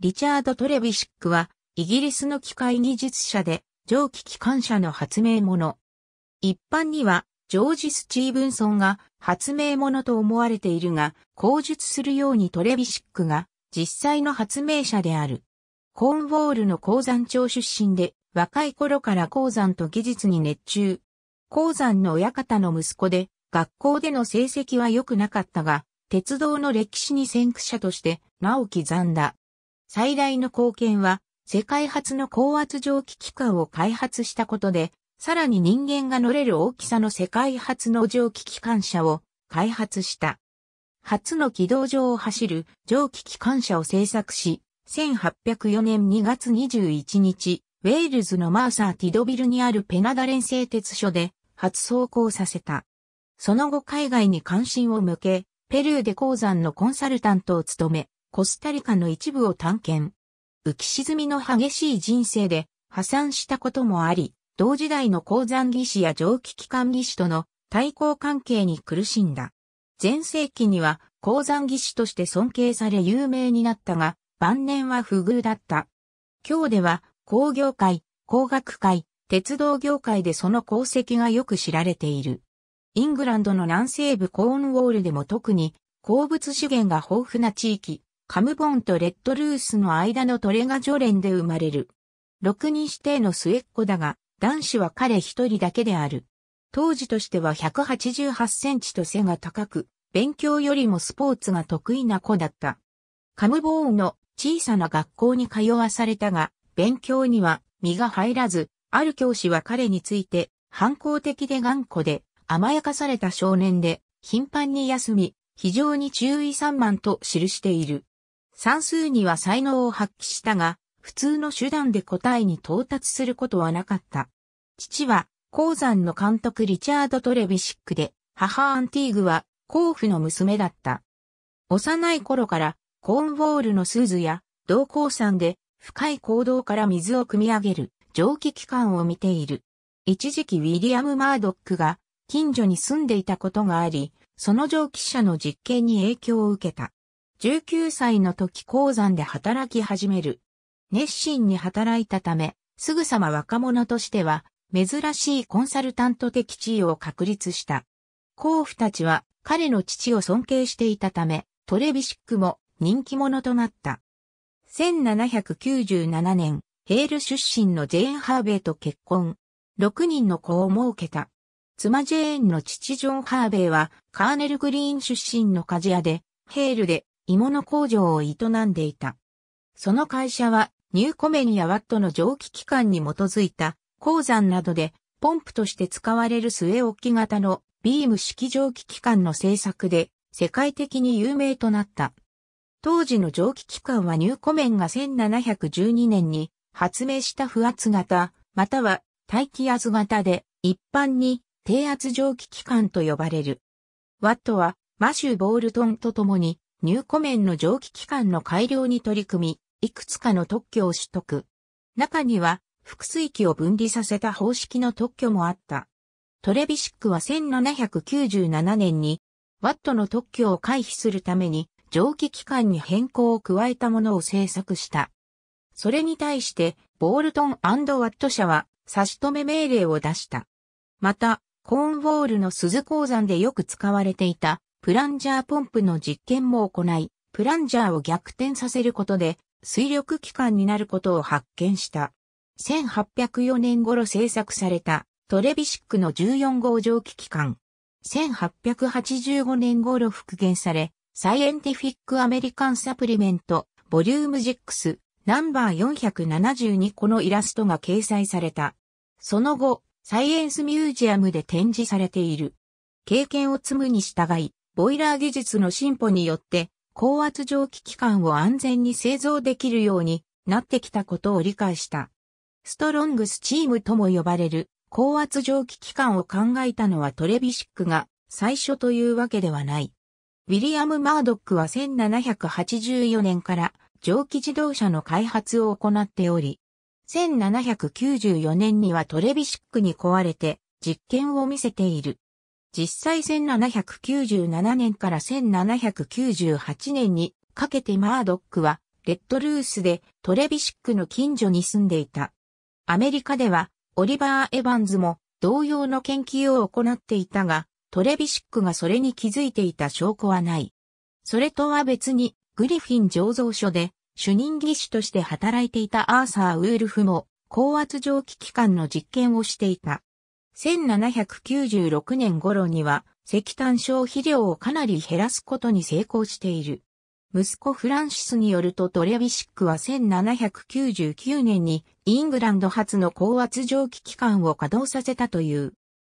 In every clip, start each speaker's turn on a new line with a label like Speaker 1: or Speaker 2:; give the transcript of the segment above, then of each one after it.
Speaker 1: リチャード・トレビシックは、イギリスの機械技術者で、蒸気機関車の発明者。一般には、ジョージ・スチーブンソンが発明者と思われているが、口述するようにトレビシックが実際の発明者である。コーンウォールの鉱山町出身で、若い頃から鉱山と技術に熱中。鉱山の親方の息子で、学校での成績は良くなかったが、鉄道の歴史に先駆者として、名を刻んだ。最大の貢献は、世界初の高圧蒸気機関を開発したことで、さらに人間が乗れる大きさの世界初の蒸気機関車を開発した。初の軌道上を走る蒸気機関車を製作し、1804年2月21日、ウェールズのマーサー・ティドビルにあるペナダレン製鉄所で初走行させた。その後海外に関心を向け、ペルーで鉱山のコンサルタントを務め、コスタリカの一部を探検。浮き沈みの激しい人生で破産したこともあり、同時代の鉱山技師や蒸気機関技師との対抗関係に苦しんだ。前世紀には鉱山技師として尊敬され有名になったが、晩年は不遇だった。今日では工業界、工学界、鉄道業界でその功績がよく知られている。イングランドの南西部コーンウォールでも特に鉱物資源が豊富な地域、カムボンとレッドルースの間のトレガジョレンで生まれる。6人指定の末っ子だが、男子は彼一人だけである。当時としては188センチと背が高く、勉強よりもスポーツが得意な子だった。カムボーンの小さな学校に通わされたが、勉強には身が入らず、ある教師は彼について反抗的で頑固で甘やかされた少年で頻繁に休み、非常に注意散漫と記している。算数には才能を発揮したが、普通の手段で答えに到達することはなかった。父は、鉱山の監督リチャード・トレビシックで、母アンティーグは、甲府の娘だった。幼い頃から、コーンウォールのスーズや、同鉱山で、深い行動から水を汲み上げる、蒸気機関を見ている。一時期ウィリアム・マードックが、近所に住んでいたことがあり、その蒸気車の実験に影響を受けた。19歳の時鉱山で働き始める。熱心に働いたため、すぐさま若者としては、珍しいコンサルタント的地位を確立した。甲府たちは彼の父を尊敬していたため、トレビシックも人気者となった。1797年、ヘール出身のジェーン・ハーベイと結婚。6人の子を設けた。妻ジェーンの父ジョン・ハーベイは、カーネル・グリーン出身の鍛冶屋で、ヘールで鋳物工場を営んでいた。その会社は、ニューコメンやワットの蒸気機関に基づいた、鉱山などで、ポンプとして使われる末置き型のビーム式蒸気機関の製作で、世界的に有名となった。当時の蒸気機関はニューコメンが1712年に発明した不圧型、または大気圧型で、一般に低圧蒸気機関と呼ばれる。ワットはマシュー・ボールトンと共に入庫面の蒸気機関の改良に取り組み、いくつかの特許を取得。中には、複水器を分離させた方式の特許もあった。トレビシックは1797年に、ワットの特許を回避するために、蒸気機関に変更を加えたものを制作した。それに対して、ボールトンワット社は差し止め命令を出した。また、コーンウォールの鈴鉱山でよく使われていたプランジャーポンプの実験も行い、プランジャーを逆転させることで水力機関になることを発見した。1804年頃製作されたトレビシックの14号蒸気機関。1885年頃復元され、サイエンティフィックアメリカンサプリメント、ボリューム6、ナンバー472個のイラストが掲載された。その後、サイエンスミュージアムで展示されている。経験を積むに従い、ボイラー技術の進歩によって、高圧蒸気機関を安全に製造できるようになってきたことを理解した。ストロングスチームとも呼ばれる高圧蒸気機関を考えたのはトレビシックが最初というわけではない。ウィリアム・マードックは1784年から蒸気自動車の開発を行っており、1794年にはトレビシックに壊れて実験を見せている。実際1797年から1798年にかけてマードックはレッドルースでトレビシックの近所に住んでいた。アメリカではオリバー・エヴァンズも同様の研究を行っていたが、トレビシックがそれに気づいていた証拠はない。それとは別にグリフィン醸造所で主任技師として働いていたアーサー・ウールフも高圧蒸気機関の実験をしていた。1796年頃には石炭消費量をかなり減らすことに成功している。息子フランシスによるとトレビシックは1799年にイングランド発の高圧蒸気機関を稼働させたという。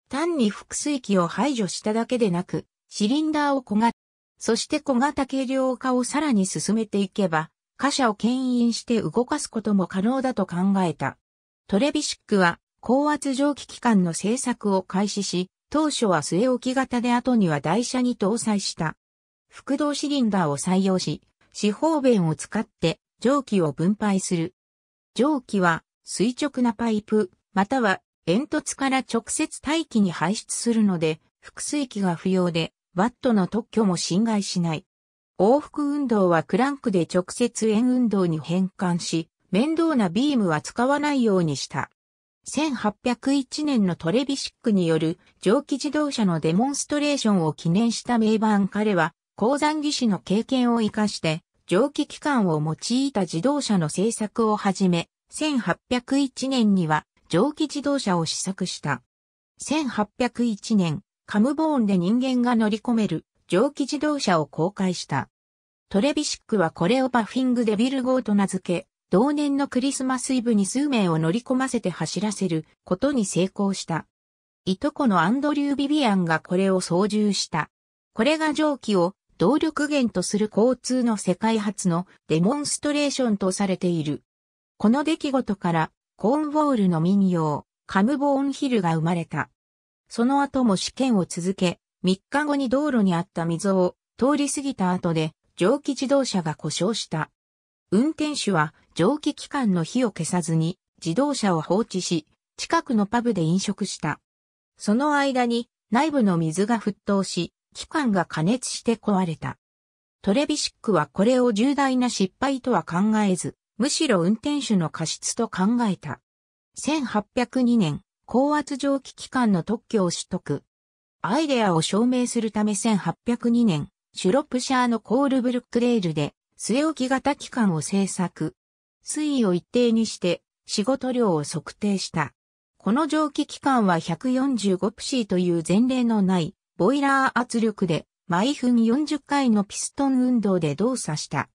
Speaker 1: 単に複水器を排除しただけでなく、シリンダーを小型、そして小型軽量化をさらに進めていけば、貨車を牽引して動かすことも可能だと考えた。トレビシックは高圧蒸気機関の製作を開始し、当初は据え置き型で後には台車に搭載した。複動シリンダーを採用し、四方弁を使って蒸気を分配する。蒸気は垂直なパイプ、または煙突から直接大気に排出するので、複水器が不要で、ワットの特許も侵害しない。往復運動はクランクで直接円運動に変換し、面倒なビームは使わないようにした。1801年のトレビシックによる蒸気自動車のデモンストレーションを記念した名盤彼は鉱山技師の経験を活かして蒸気機関を用いた自動車の製作をはじめ1801年には蒸気自動車を試作した。1801年、カムボーンで人間が乗り込める蒸気自動車を公開した。トレビシックはこれをパフィングデビル号と名付け、同年のクリスマスイブに数名を乗り込ませて走らせることに成功した。いとこのアンドリュー・ビビアンがこれを操縦した。これが蒸気を動力源とする交通の世界初のデモンストレーションとされている。この出来事からコーンウォールの民謡、カムボーンヒルが生まれた。その後も試験を続け、3日後に道路にあった溝を通り過ぎた後で蒸気自動車が故障した。運転手は蒸気機関の火を消さずに自動車を放置し、近くのパブで飲食した。その間に内部の水が沸騰し、機関が加熱して壊れた。トレビシックはこれを重大な失敗とは考えず、むしろ運転手の過失と考えた。1802年、高圧蒸気機関の特許を取得。アイデアを証明するため1802年、シュロップシャーのコールブルックレールで、据え置き型機関を製作。水位を一定にして仕事量を測定した。この蒸気機関は1 4 5プシーという前例のないボイラー圧力で毎分40回のピストン運動で動作した。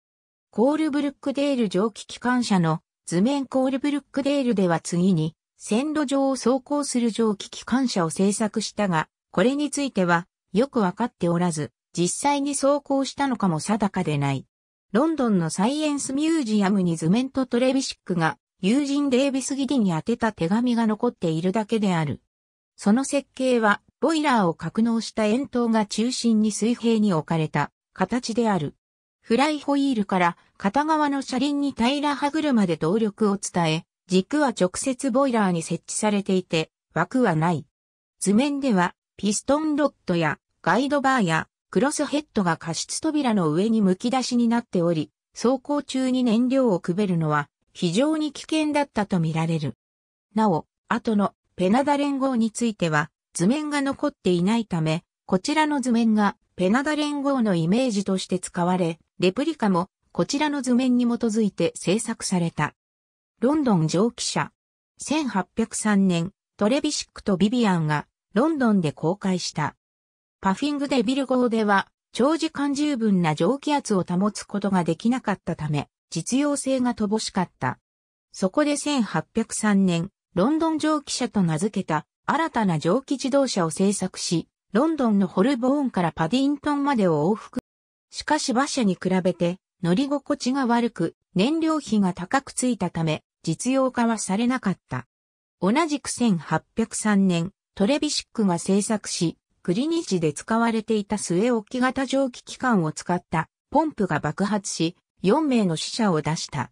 Speaker 1: コールブルックデール蒸気機関車の図面コールブルックデールでは次に線路上を走行する蒸気機関車を製作したが、これについてはよくわかっておらず、実際に走行したのかも定かでない。ロンドンのサイエンスミュージアムに図面とトレビシックが友人デービス・ギディに宛てた手紙が残っているだけである。その設計は、ボイラーを格納した円筒が中心に水平に置かれた形である。フライホイールから片側の車輪に平ら歯車で動力を伝え、軸は直接ボイラーに設置されていて、枠はない。図面では、ピストンロッドやガイドバーやクロスヘッドが加湿扉の上にむき出しになっており、走行中に燃料をくべるのは非常に危険だったとみられる。なお、後のペナダ連合については図面が残っていないため、こちらの図面がペナダ連合のイメージとして使われ、レプリカもこちらの図面に基づいて制作された。ロンドン蒸気車。1803年、トレビシックとビビアンがロンドンで公開したパフィングでビル号では、長時間十分な蒸気圧を保つことができなかったため、実用性が乏しかった。そこで1803年、ロンドン蒸気車と名付けた新たな蒸気自動車を製作し、ロンドンのホルボーンからパディントンまでを往復。しかし馬車に比べて乗り心地が悪く、燃料費が高くついたため、実用化はされなかった。同じく1803年、トレビシックが製作し、クリニジで使われていた末置き型蒸気機関を使ったポンプが爆発し、4名の死者を出した。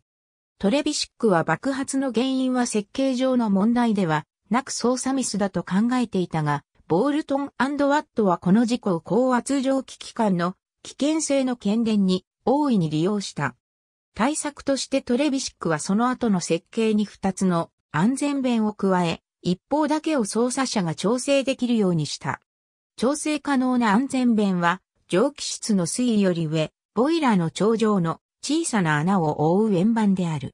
Speaker 1: トレビシックは爆発の原因は設計上の問題ではなく操作ミスだと考えていたが、ボールトンワットはこの事故を高圧蒸気機関の危険性の懸念に大いに利用した。対策としてトレビシックはその後の設計に2つの安全弁を加え、一方だけを操作者が調整できるようにした。調整可能な安全弁は、蒸気室の水位より上、ボイラーの頂上の小さな穴を覆う円盤である。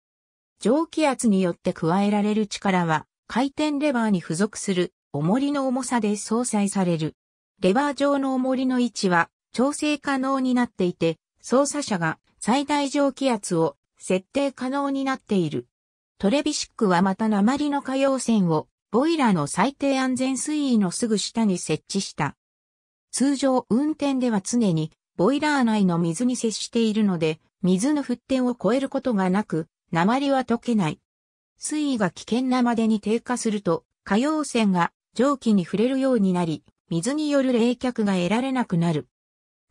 Speaker 1: 蒸気圧によって加えられる力は、回転レバーに付属する重りの重さで相殺される。レバー上の重りの位置は調整可能になっていて、操作者が最大蒸気圧を設定可能になっている。トレビシックはまた鉛の可用線をボイラーの最低安全水位のすぐ下に設置した。通常運転では常にボイラー内の水に接しているので、水の沸点を超えることがなく、鉛は溶けない。水位が危険なまでに低下すると、可曜線が蒸気に触れるようになり、水による冷却が得られなくなる。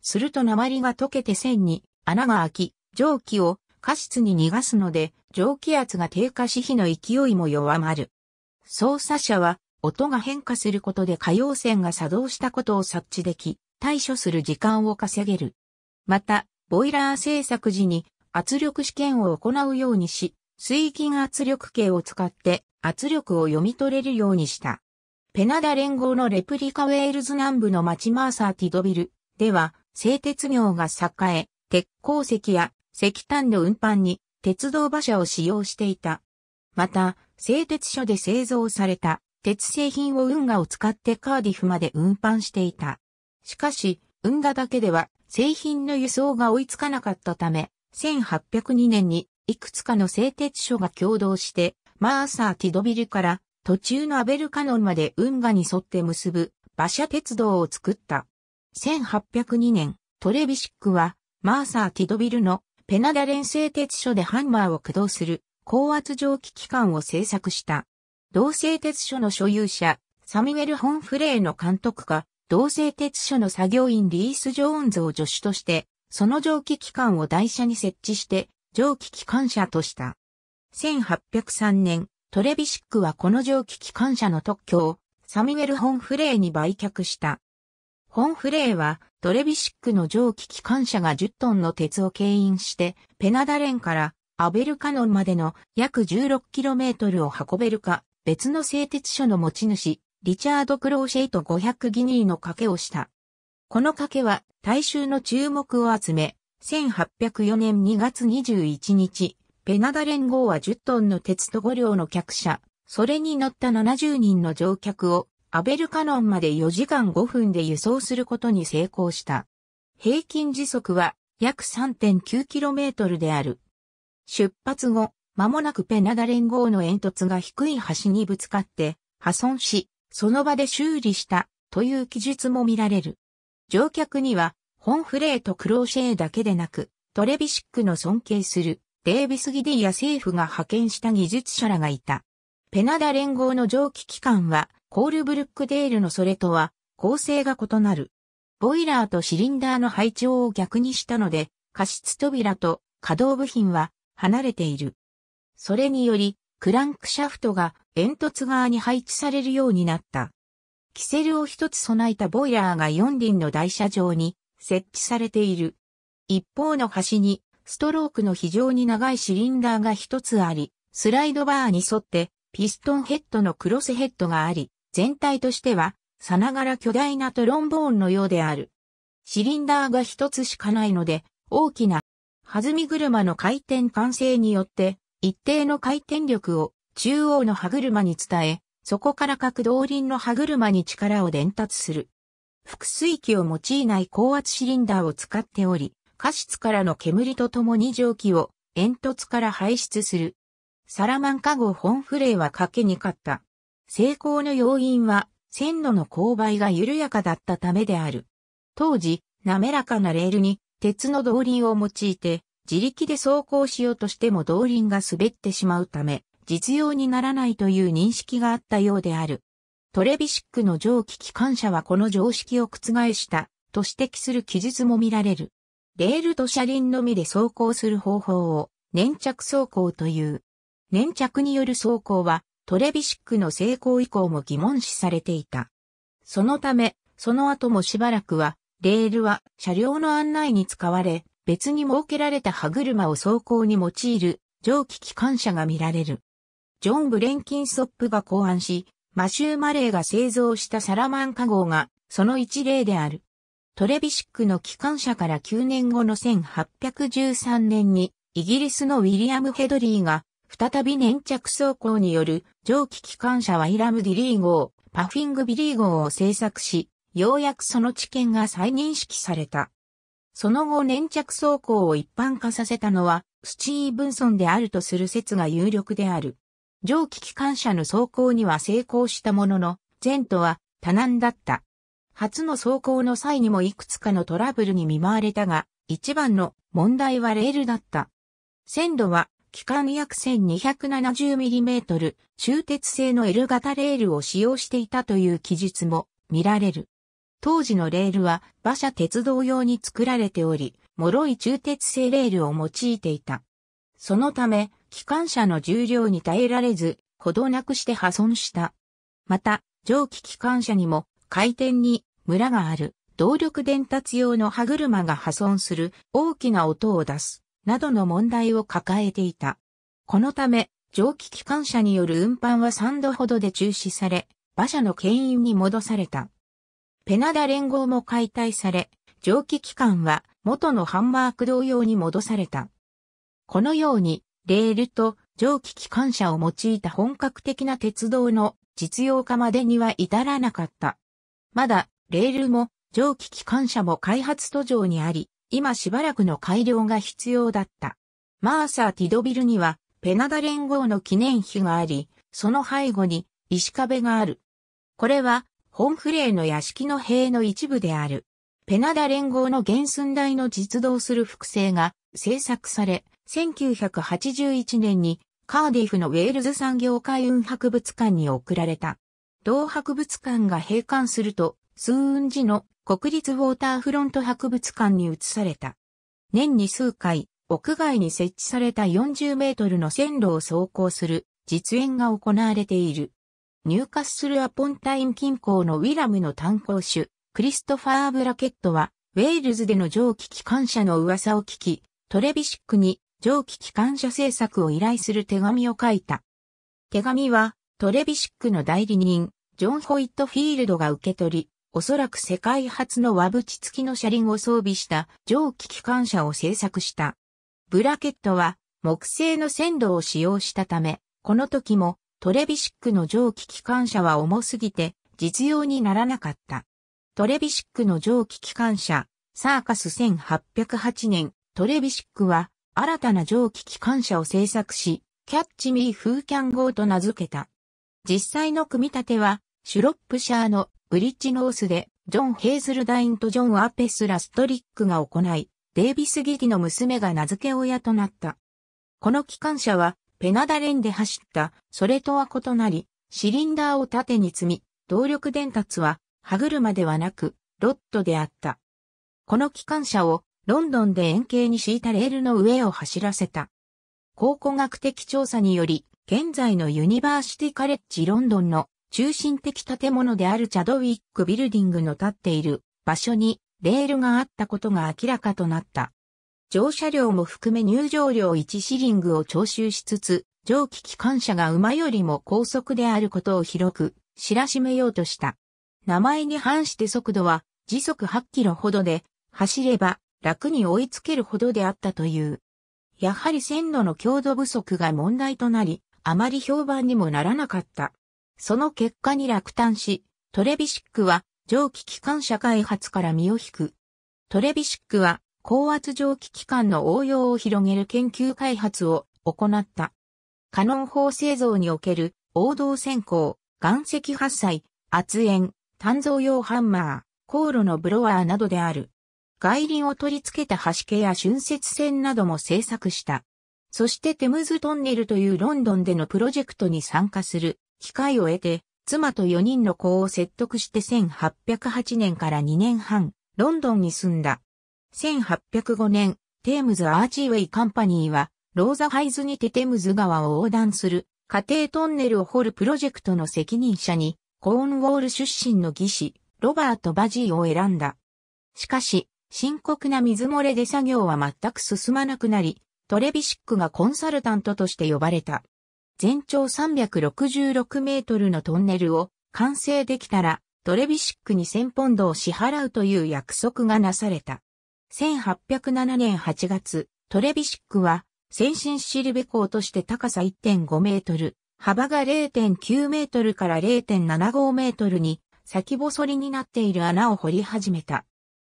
Speaker 1: すると鉛が溶けて線に穴が開き、蒸気を過湿に逃がすので、蒸気圧が低下し火の勢いも弱まる。操作者は音が変化することで可用線が作動したことを察知でき、対処する時間を稼げる。また、ボイラー製作時に圧力試験を行うようにし、水銀圧力計を使って圧力を読み取れるようにした。ペナダ連合のレプリカウェールズ南部の町マーサーティドビルでは、製鉄業が栄え、鉄鉱石や石炭の運搬に鉄道馬車を使用していた。また、製鉄所で製造された鉄製品を運河を使ってカーディフまで運搬していた。しかし、運河だけでは製品の輸送が追いつかなかったため、1802年にいくつかの製鉄所が共同して、マーサー・ティドビルから途中のアベルカノンまで運河に沿って結ぶ馬車鉄道を作った。1802年、トレビシックはマーサー・ティドビルのペナダレン製鉄所でハンマーを駆動する高圧蒸気機関を制作した。同製鉄所の所有者、サミュエル・ホンフレーの監督が、同製鉄所の作業員リース・ジョーンズを助手として、その蒸気機関を台車に設置して、蒸気機関車とした。1803年、トレビシックはこの蒸気機関車の特許を、サミュエル・ホンフレーに売却した。ホンフレーは、トレビシックの蒸気機関車が10トンの鉄を牽引して、ペナダレンからアベルカノンまでの約 16km を運べるか、別の製鉄所の持ち主、リチャード・クローシェイと500ギニーの賭けをした。この賭けは大衆の注目を集め、1804年2月21日、ペナダ連合は10トンの鉄と5両の客車、それに乗った70人の乗客をアベルカノンまで4時間5分で輸送することに成功した。平均時速は約 3.9km である。出発後、間もなくペナダ連合の煙突が低い橋にぶつかって破損し、その場で修理したという記述も見られる。乗客には、ホンフレーとクローシェーだけでなく、トレビシックの尊敬するデービス・ギディや政府が派遣した技術者らがいた。ペナダ連合の蒸気機関は、コールブルックデールのそれとは、構成が異なる。ボイラーとシリンダーの配置を逆にしたので、加湿扉と稼働部品は離れている。それにより、クランクシャフトが煙突側に配置されるようになった。キセルを一つ備えたボイラーが4輪の台車上に設置されている。一方の端にストロークの非常に長いシリンダーが一つあり、スライドバーに沿ってピストンヘッドのクロスヘッドがあり、全体としてはさながら巨大なトロンボーンのようである。シリンダーが一つしかないので大きな弾み車の回転完成によって、一定の回転力を中央の歯車に伝え、そこから各動輪の歯車に力を伝達する。複水器を用いない高圧シリンダーを使っており、加湿からの煙とともに蒸気を煙突から排出する。サラマンカ号本フレーはかけに勝った。成功の要因は、線路の勾配が緩やかだったためである。当時、滑らかなレールに鉄の動輪を用いて、自力で走行しようとしても動輪が滑ってしまうため、実用にならないという認識があったようである。トレビシックの蒸気機関車はこの常識を覆したと指摘する記述も見られる。レールと車輪のみで走行する方法を粘着走行という。粘着による走行はトレビシックの成功以降も疑問視されていた。そのため、その後もしばらくはレールは車両の案内に使われ、別に設けられた歯車を走行に用いる蒸気機関車が見られる。ジョン・ブレンキンソップが考案し、マシュー・マレーが製造したサラマンカ号がその一例である。トレビシックの機関車から9年後の1813年にイギリスのウィリアム・ヘドリーが再び粘着走行による蒸気機関車ワイラム・ディリー号、パフィング・ビリー号を製作し、ようやくその知見が再認識された。その後粘着走行を一般化させたのは、スチーブンソンであるとする説が有力である。蒸気機関車の走行には成功したものの、前途は多難だった。初の走行の際にもいくつかのトラブルに見舞われたが、一番の問題はレールだった。線路は、機関約 1270mm 中鉄製の L 型レールを使用していたという記述も見られる。当時のレールは馬車鉄道用に作られており、脆い中鉄製レールを用いていた。そのため、機関車の重量に耐えられず、ほどなくして破損した。また、蒸気機関車にも回転にムラがある動力伝達用の歯車が破損する大きな音を出すなどの問題を抱えていた。このため、蒸気機関車による運搬は3度ほどで中止され、馬車の牽引に戻された。ペナダ連合も解体され、蒸気機関は元のハンマー駆動用に戻された。このように、レールと蒸気機関車を用いた本格的な鉄道の実用化までには至らなかった。まだ、レールも蒸気機関車も開発途上にあり、今しばらくの改良が必要だった。マーサー・ティドビルには、ペナダ連合の記念碑があり、その背後に石壁がある。これはオンフレーの屋敷の塀の一部である。ペナダ連合の原寸大の実動する複製が制作され、1981年にカーディフのウェールズ産業海運博物館に送られた。同博物館が閉館すると、数運時の国立ウォーターフロント博物館に移された。年に数回、屋外に設置された40メートルの線路を走行する実演が行われている。ニューカッスルアポンタイン近郊のウィラムの炭鉱主、クリストファー・ブラケットは、ウェールズでの蒸気機関車の噂を聞き、トレビシックに蒸気機関車製作を依頼する手紙を書いた。手紙は、トレビシックの代理人、ジョン・ホイットフィールドが受け取り、おそらく世界初の和縁付きの車輪を装備した蒸気機関車を製作した。ブラケットは木製の線路を使用したため、この時もトレビシックの蒸気機関車は重すぎて実用にならなかった。トレビシックの蒸気機関車、サーカス1808年、トレビシックは新たな蒸気機関車を製作し、キャッチミーフーキャンゴーと名付けた。実際の組み立ては、シュロップシャーのブリッジノースで、ジョン・ヘイズルダインとジョン・アペス・ラストリックが行い、デイビス・ギギの娘が名付け親となった。この機関車はペナダレンで走った、それとは異なり、シリンダーを縦に積み、動力伝達は歯車ではなく、ロッドであった。この機関車をロンドンで円形に敷いたレールの上を走らせた。考古学的調査により、現在のユニバーシティカレッジロンドンの中心的建物であるチャドウィックビルディングの建っている場所にレールがあったことが明らかとなった。乗車料も含め入場料1シリングを徴収しつつ、蒸気機関車が馬よりも高速であることを広く知らしめようとした。名前に反して速度は時速8キロほどで、走れば楽に追いつけるほどであったという。やはり線路の強度不足が問題となり、あまり評判にもならなかった。その結果に落胆し、トレビシックは蒸気機関車開発から身を引く。トレビシックは高圧蒸気機関の応用を広げる研究開発を行った。カノン砲製造における、王道線香、岩石発災、圧煙、炭造用ハンマー、航路のブロワーなどである。外輪を取り付けた橋系や浚渫船なども製作した。そしてテムズトンネルというロンドンでのプロジェクトに参加する機会を得て、妻と4人の子を説得して1808年から2年半、ロンドンに住んだ。1805年、テームズ・アーチウェイ・カンパニーは、ローザ・ハイズにてテムズ川を横断する家庭トンネルを掘るプロジェクトの責任者に、コーンウォール出身の技師、ロバート・バジーを選んだ。しかし、深刻な水漏れで作業は全く進まなくなり、トレビシックがコンサルタントとして呼ばれた。全長366メートルのトンネルを完成できたら、トレビシックに1000ポンドを支払うという約束がなされた。1807年8月、トレビシックは、先進シルベ港として高さ1.5メートル、幅が0.9メートルから0.75メートルに先細りになっている穴を掘り始めた。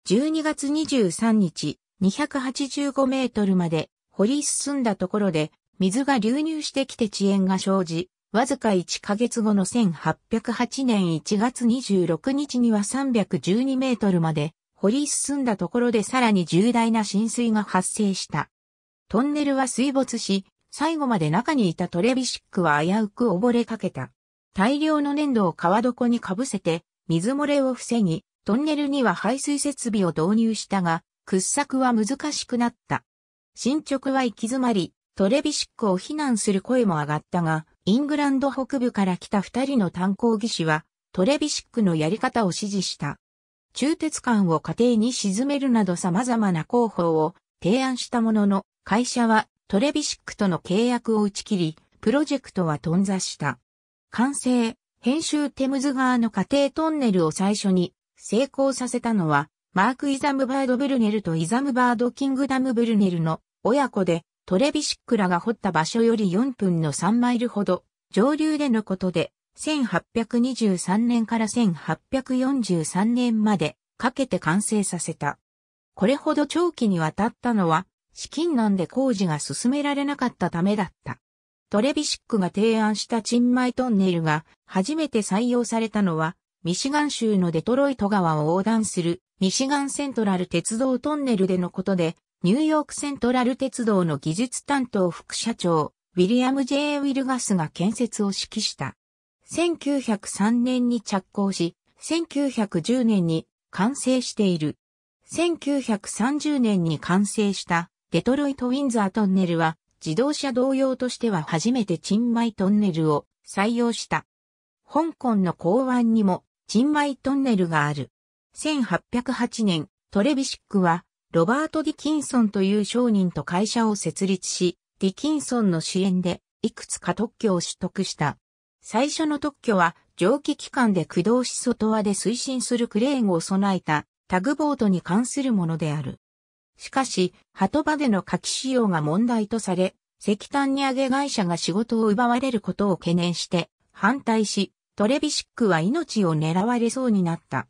Speaker 1: 12月23日、285メートルまで掘り進んだところで、水が流入してきて遅延が生じ、わずか1ヶ月後の1808年1月26日には312メートルまで掘り進んだところでさらに重大な浸水が発生した。トンネルは水没し、最後まで中にいたトレビシックは危うく溺れかけた。大量の粘土を川床にかぶせて、水漏れを防ぎ、トンネルには排水設備を導入したが、掘削は難しくなった。進捗は行き詰まり、トレビシックを非難する声も上がったが、イングランド北部から来た二人の炭鉱技師は、トレビシックのやり方を支持した。鋳鉄管を家庭に沈めるなど様々な工法を提案したものの、会社はトレビシックとの契約を打ち切り、プロジェクトは頓挫した。完成、編集テムズ川の家庭トンネルを最初に成功させたのは、マーク・イザムバード・ブルネルとイザムバード・キングダム・ブルネルの親子で、トレビシックらが掘った場所より4分の3マイルほど、上流でのことで、1823年から1843年までかけて完成させた。これほど長期にわたったのは資金難で工事が進められなかったためだった。トレビシックが提案したチンマイトンネルが初めて採用されたのは、ミシガン州のデトロイト川を横断するミシガンセントラル鉄道トンネルでのことで、ニューヨークセントラル鉄道の技術担当副社長、ウィリアム・ J・ ウィルガスが建設を指揮した。1903年に着工し、1910年に完成している。1930年に完成したデトロイト・ウィンザートンネルは自動車同様としては初めてチンマイトンネルを採用した。香港の港湾にもチンマイトンネルがある。1808年、トレビシックはロバート・ディキンソンという商人と会社を設立し、ディキンソンの支援でいくつか特許を取得した。最初の特許は蒸気機関で駆動し外輪で推進するクレーンを備えたタグボートに関するものである。しかし、鳩場での火器使用が問題とされ、石炭に上げ会社が仕事を奪われることを懸念して反対し、トレビシックは命を狙われそうになった。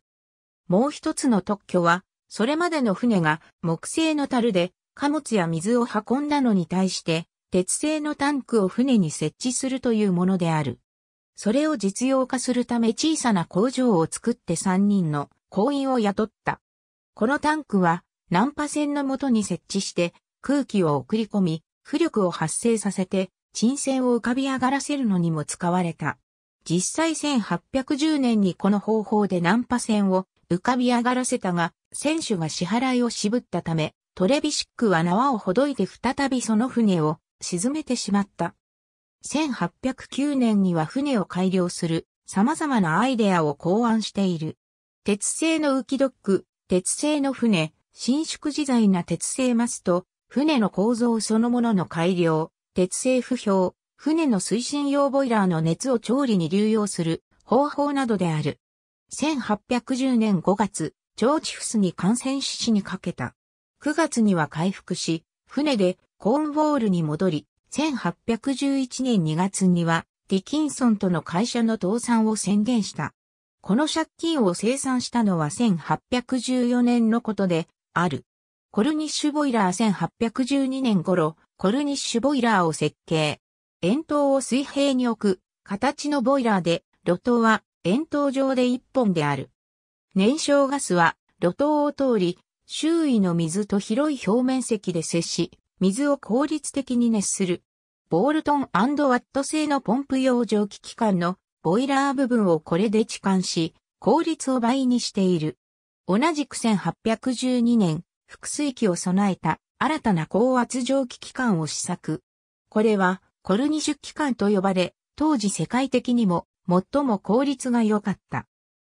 Speaker 1: もう一つの特許は、それまでの船が木製の樽で貨物や水を運んだのに対して、鉄製のタンクを船に設置するというものである。それを実用化するため小さな工場を作って3人の行員を雇った。このタンクは、難波線の元に設置して空気を送り込み、浮力を発生させて、沈船を浮かび上がらせるのにも使われた。実際1810年にこの方法で難波船を浮かび上がらせたが、選手が支払いを渋ったため、トレビシックは縄をほどいて再びその船を沈めてしまった。1809年には船を改良する様々なアイデアを考案している。鉄製の浮きドック、鉄製の船、伸縮自在な鉄製マスト、船の構造そのものの改良、鉄製不評、船の推進用ボイラーの熱を調理に流用する方法などである。1810年5月、腸チフスに感染し死にかけた。9月には回復し、船でコーンウォールに戻り、1811年2月には、ディキンソンとの会社の倒産を宣言した。この借金を清算したのは1814年のことで、ある。コルニッシュボイラー1812年頃、コルニッシュボイラーを設計。円筒を水平に置く、形のボイラーで、路頭は円筒状で一本である。燃焼ガスは路頭を通り、周囲の水と広い表面積で接し、水を効率的に熱する。ボールトンワット製のポンプ用蒸気機関のボイラー部分をこれで置換し、効率を倍にしている。同じく1812年、複水器を備えた新たな高圧蒸気機関を試作。これはコルニシュ機関と呼ばれ、当時世界的にも最も効率が良かった。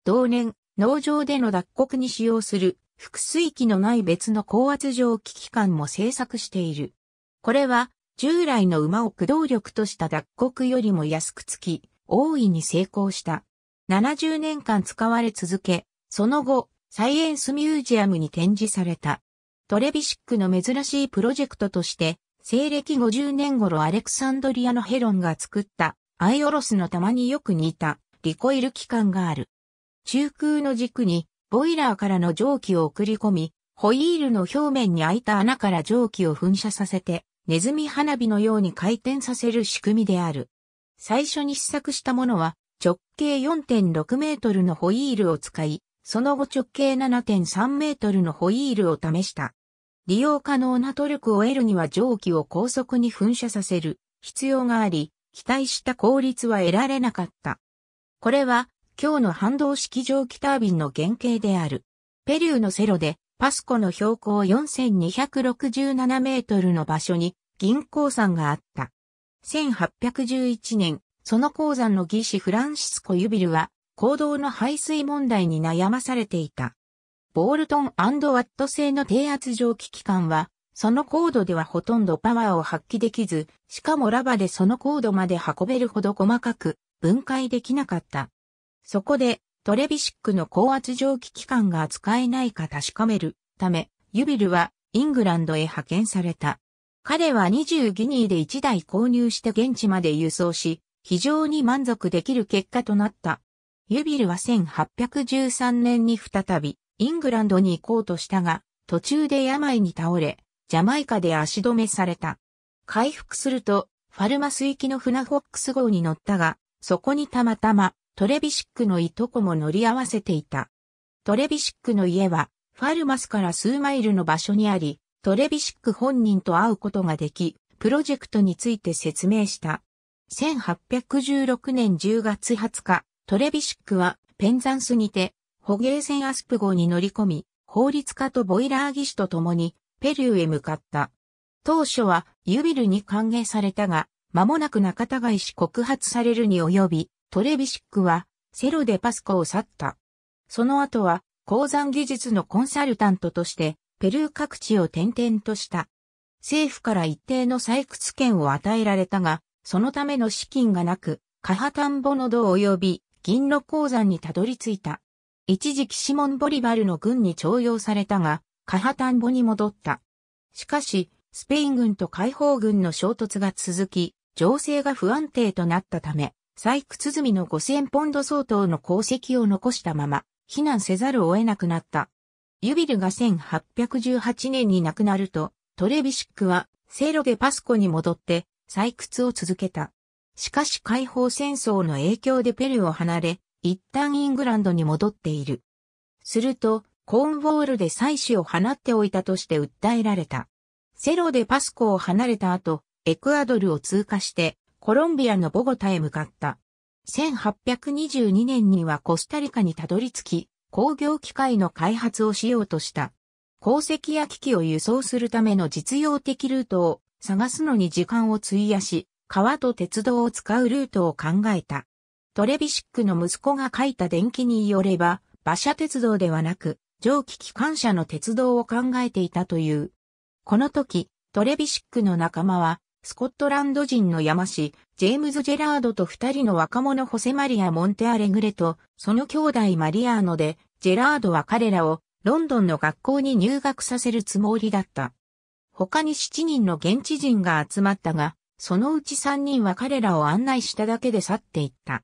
Speaker 1: 同年、農場での脱穀に使用する複水器のない別の高圧蒸気機関も製作している。これは、従来の馬を駆動力とした脱穀よりも安くつき、大いに成功した。70年間使われ続け、その後、サイエンスミュージアムに展示された。トレビシックの珍しいプロジェクトとして、西暦50年頃アレクサンドリアのヘロンが作ったアイオロスの玉によく似たリコイル機関がある。中空の軸にボイラーからの蒸気を送り込み、ホイールの表面に開いた穴から蒸気を噴射させて、ネズミ花火のように回転させる仕組みである。最初に試作したものは、直径4.6メートルのホイールを使い、その後直径7.3メートルのホイールを試した。利用可能なトルクを得るには蒸気を高速に噴射させる必要があり、期待した効率は得られなかった。これは今日の反動式蒸気タービンの原型である。ペリューのセロで、パスコの標高4267メートルの場所に銀鉱山があった。1811年、その鉱山の技師フランシスコ・ユビルは、坑道の排水問題に悩まされていた。ボールトンワット製の低圧蒸気機関は、その高度ではほとんどパワーを発揮できず、しかもラバでその高度まで運べるほど細かく分解できなかった。そこで、トレビシックの高圧蒸気機関が扱えないか確かめるため、ユビルはイングランドへ派遣された。彼は20ギニーで1台購入して現地まで輸送し、非常に満足できる結果となった。ユビルは1813年に再びイングランドに行こうとしたが、途中で病に倒れ、ジャマイカで足止めされた。回復すると、ファルマス行きの船フォックス号に乗ったが、そこにたまたまトレビシックのいとこも乗り合わせていた。トレビシックの家は、ファルマスから数マイルの場所にあり、トレビシック本人と会うことができ、プロジェクトについて説明した。1816年10月20日、トレビシックはペンザンスにて、捕鯨船アスプ号に乗り込み、法律家とボイラー技師と共にペルーへ向かった。当初はユビルに歓迎されたが、間もなく仲違いし告発されるに及び、トレビシックは、セロでパスコを去った。その後は、鉱山技術のコンサルタントとして、ペルー各地を転々とした。政府から一定の採掘権を与えられたが、そのための資金がなく、カハタンボの土及び銀の鉱山にたどり着いた。一時期シモン・ボリバルの軍に徴用されたが、カハタンボに戻った。しかし、スペイン軍と解放軍の衝突が続き、情勢が不安定となったため、採掘済みの5000ポンド相当の功績を残したまま、避難せざるを得なくなった。ユビルが1818年に亡くなると、トレビシックは、セロでパスコに戻って、採掘を続けた。しかし解放戦争の影響でペルを離れ、一旦イングランドに戻っている。すると、コーンウォールで採取を放っておいたとして訴えられた。セロでパスコを離れた後、エクアドルを通過して、コロンビアのボゴタへ向かった。1822年にはコスタリカにたどり着き、工業機械の開発をしようとした。鉱石や機器を輸送するための実用的ルートを探すのに時間を費やし、川と鉄道を使うルートを考えた。トレビシックの息子が書いた伝記によれば、馬車鉄道ではなく、蒸気機関車の鉄道を考えていたという。この時、トレビシックの仲間は、スコットランド人の山師、ジェームズ・ジェラードと二人の若者ホセ・マリア・モンテ・アレグレと、その兄弟マリアーノで、ジェラードは彼らをロンドンの学校に入学させるつもりだった。他に七人の現地人が集まったが、そのうち三人は彼らを案内しただけで去っていった。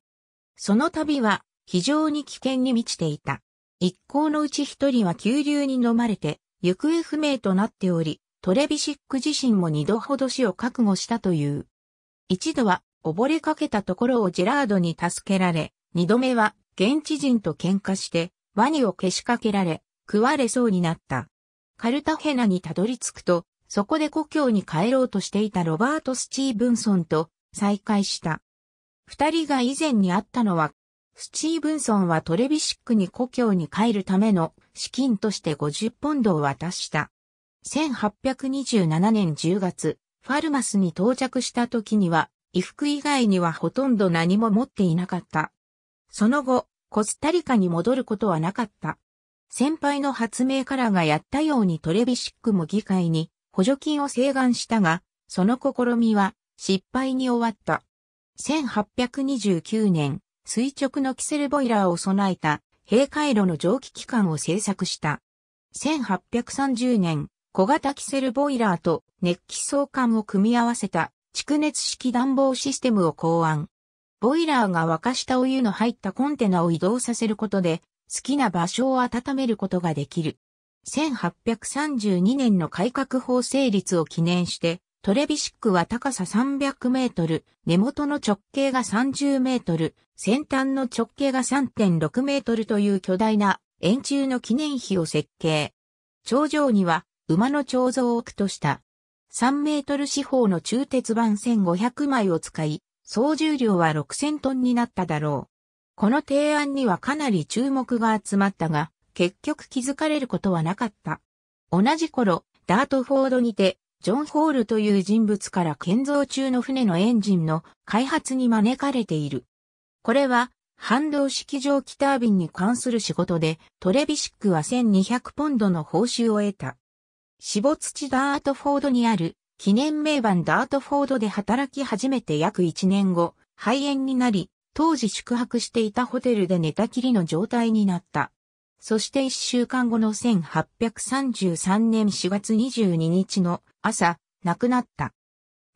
Speaker 1: その旅は非常に危険に満ちていた。一行のうち一人は急流に飲まれて行方不明となっており、トレビシック自身も二度ほど死を覚悟したという。一度は溺れかけたところをジェラードに助けられ、二度目は現地人と喧嘩してワニをけしかけられ、食われそうになった。カルタヘナにたどり着くと、そこで故郷に帰ろうとしていたロバート・スチーブンソンと再会した。二人が以前に会ったのは、スチーブンソンはトレビシックに故郷に帰るための資金として50ポンドを渡した。1827年10月、ファルマスに到着した時には、衣服以外にはほとんど何も持っていなかった。その後、コスタリカに戻ることはなかった。先輩の発明家らがやったようにトレビシックも議会に補助金を請願したが、その試みは失敗に終わった。1829年、垂直のキセルボイラーを備えた、閉回路の蒸気機関を製作した。1830年、小型キセルボイラーと熱気相関を組み合わせた蓄熱式暖房システムを考案。ボイラーが沸かしたお湯の入ったコンテナを移動させることで、好きな場所を温めることができる。1832年の改革法成立を記念して、トレビシックは高さ300メートル、根元の直径が30メートル、先端の直径が3.6メートルという巨大な円柱の記念碑を設計。頂上には馬の彫像を置くとした。3メートル四方の中鉄板1500枚を使い、総重量は6000トンになっただろう。この提案にはかなり注目が集まったが、結局気づかれることはなかった。同じ頃、ダートフォードにて、ジョン・ホールという人物から建造中の船のエンジンの開発に招かれている。これは、反動式蒸気タービンに関する仕事で、トレビシックは1200ポンドの報酬を得た。死没地ダートフォードにある記念名板ダートフォードで働き始めて約1年後、肺炎になり、当時宿泊していたホテルで寝たきりの状態になった。そして1週間後の1833年4月22日の朝、亡くなった。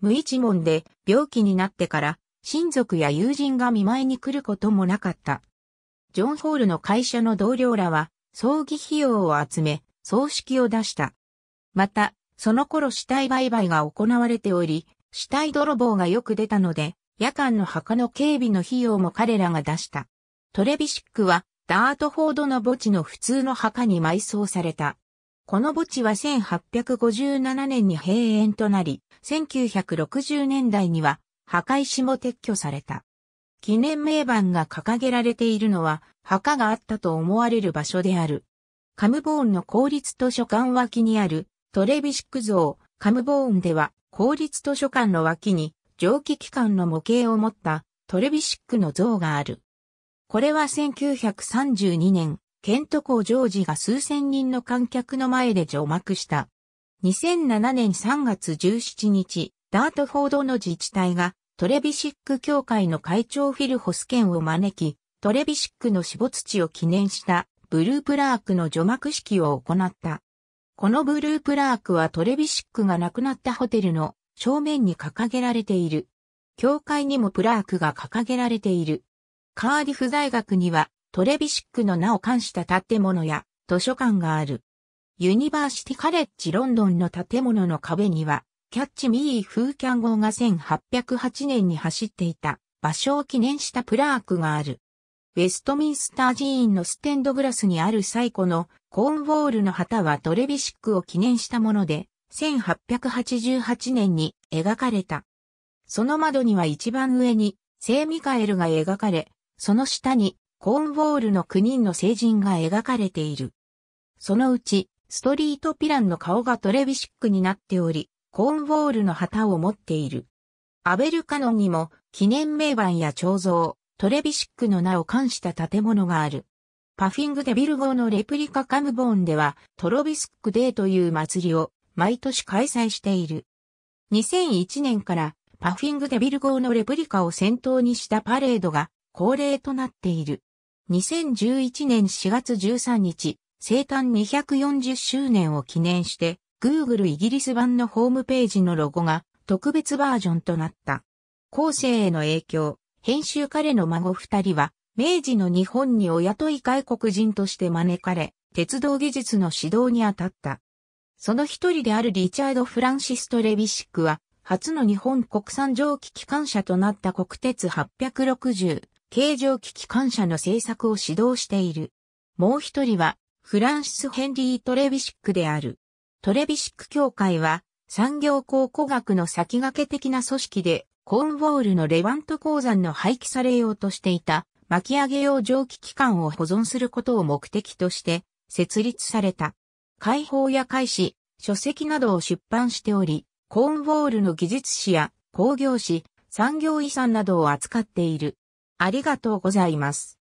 Speaker 1: 無一文で病気になってから親族や友人が見舞いに来ることもなかった。ジョン・ホールの会社の同僚らは葬儀費用を集め、葬式を出した。また、その頃死体売買が行われており、死体泥棒がよく出たので、夜間の墓の警備の費用も彼らが出した。トレビシックは、ダートフォードの墓地の普通の墓に埋葬された。この墓地は1857年に閉園となり、1960年代には墓石も撤去された。記念名板が掲げられているのは墓があったと思われる場所である。カムボーンの公立図書館脇にあるトレビシック像、カムボーンでは、公立図書館の脇に、蒸気機関の模型を持ったトレビシックの像がある。これは1932年、ケントージョージが数千人の観客の前で除幕した。2007年3月17日、ダートフォードの自治体がトレビシック協会の会長フィル・ホスケンを招き、トレビシックの死没地を記念したブループラークの除幕式を行った。このブループラークはトレビシックが亡くなったホテルの正面に掲げられている。教会にもプラークが掲げられている。カーディフ大学にはトレビシックの名を冠した建物や図書館がある。ユニバーシティカレッジロンドンの建物の壁にはキャッチミー風キャン号が1808年に走っていた場所を記念したプラークがある。ウェストミンスター寺院のステンドグラスにある最古のコーンウォールの旗はトレビシックを記念したもので、1888年に描かれた。その窓には一番上に聖ミカエルが描かれ、その下にコーンウォールの9人の聖人が描かれている。そのうち、ストリートピランの顔がトレビシックになっており、コーンウォールの旗を持っている。アベルカノンにも記念名板や彫像、トレビシックの名を冠した建物がある。パフィングデビル号のレプリカカムボーンではトロビスックデーという祭りを毎年開催している。2001年からパフィングデビル号のレプリカを先頭にしたパレードが恒例となっている。2011年4月13日、生誕240周年を記念して、Google イギリス版のホームページのロゴが特別バージョンとなった。後世への影響、編集彼の孫二人は、明治の日本にお雇い外国人として招かれ、鉄道技術の指導に当たった。その一人であるリチャード・フランシスト・レビシックは、初の日本国産蒸気機関車となった国鉄860、軽蒸気機関車の製作を指導している。もう一人は、フランシス・ヘンリー・トレビシックである。トレビシック協会は、産業考古学の先駆け的な組織で、コーンウォールのレワント鉱山の廃棄されようとしていた巻き上げ用蒸気機関を保存することを目的として設立された。解放や開始、書籍などを出版しており、コーンウォールの技術史や工業史、産業遺産などを扱っている。ありがとうございます。